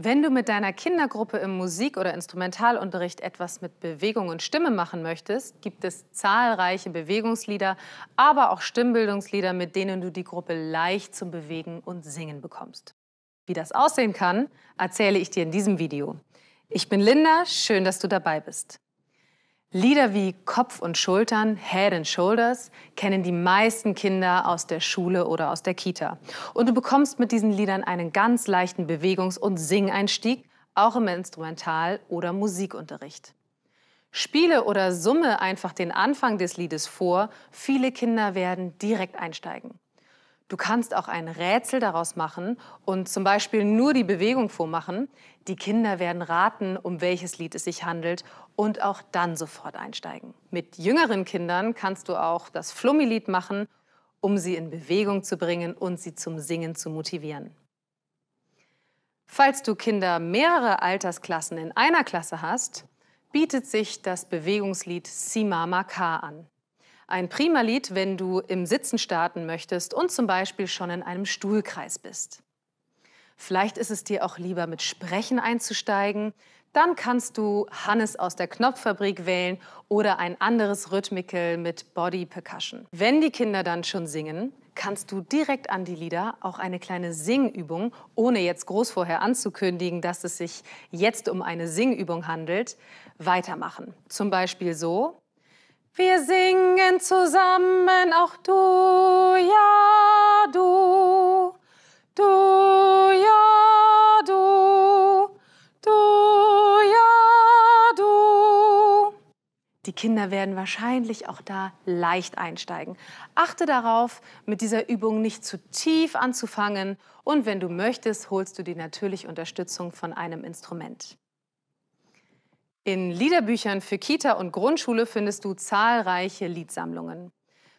Wenn du mit deiner Kindergruppe im Musik- oder Instrumentalunterricht etwas mit Bewegung und Stimme machen möchtest, gibt es zahlreiche Bewegungslieder, aber auch Stimmbildungslieder, mit denen du die Gruppe leicht zum Bewegen und Singen bekommst. Wie das aussehen kann, erzähle ich dir in diesem Video. Ich bin Linda, schön, dass du dabei bist. Lieder wie Kopf und Schultern, Head and Shoulders, kennen die meisten Kinder aus der Schule oder aus der Kita. Und du bekommst mit diesen Liedern einen ganz leichten Bewegungs- und Singeinstieg, auch im Instrumental- oder Musikunterricht. Spiele oder summe einfach den Anfang des Liedes vor, viele Kinder werden direkt einsteigen. Du kannst auch ein Rätsel daraus machen und zum Beispiel nur die Bewegung vormachen. Die Kinder werden raten, um welches Lied es sich handelt und auch dann sofort einsteigen. Mit jüngeren Kindern kannst du auch das Flummilied machen, um sie in Bewegung zu bringen und sie zum Singen zu motivieren. Falls du Kinder mehrere Altersklassen in einer Klasse hast, bietet sich das Bewegungslied Si Mama K an. Ein prima Lied, wenn du im Sitzen starten möchtest und zum Beispiel schon in einem Stuhlkreis bist. Vielleicht ist es dir auch lieber, mit Sprechen einzusteigen. Dann kannst du Hannes aus der Knopffabrik wählen oder ein anderes Rhythmical mit Body Percussion. Wenn die Kinder dann schon singen, kannst du direkt an die Lieder auch eine kleine Singübung, ohne jetzt groß vorher anzukündigen, dass es sich jetzt um eine Singübung handelt, weitermachen. Zum Beispiel so. Wir singen zusammen auch du, ja du, du, ja du, du, ja du. Die Kinder werden wahrscheinlich auch da leicht einsteigen. Achte darauf, mit dieser Übung nicht zu tief anzufangen und wenn du möchtest, holst du dir natürlich Unterstützung von einem Instrument. In Liederbüchern für Kita und Grundschule findest du zahlreiche Liedsammlungen.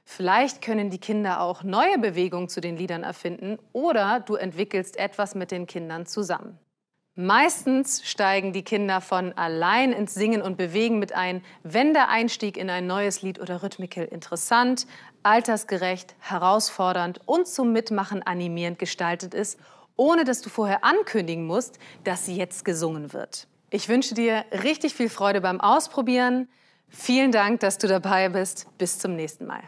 Vielleicht können die Kinder auch neue Bewegungen zu den Liedern erfinden oder du entwickelst etwas mit den Kindern zusammen. Meistens steigen die Kinder von allein ins Singen und Bewegen mit ein, wenn der Einstieg in ein neues Lied oder Rhythmikel interessant, altersgerecht, herausfordernd und zum Mitmachen animierend gestaltet ist, ohne dass du vorher ankündigen musst, dass sie jetzt gesungen wird. Ich wünsche dir richtig viel Freude beim Ausprobieren. Vielen Dank, dass du dabei bist. Bis zum nächsten Mal.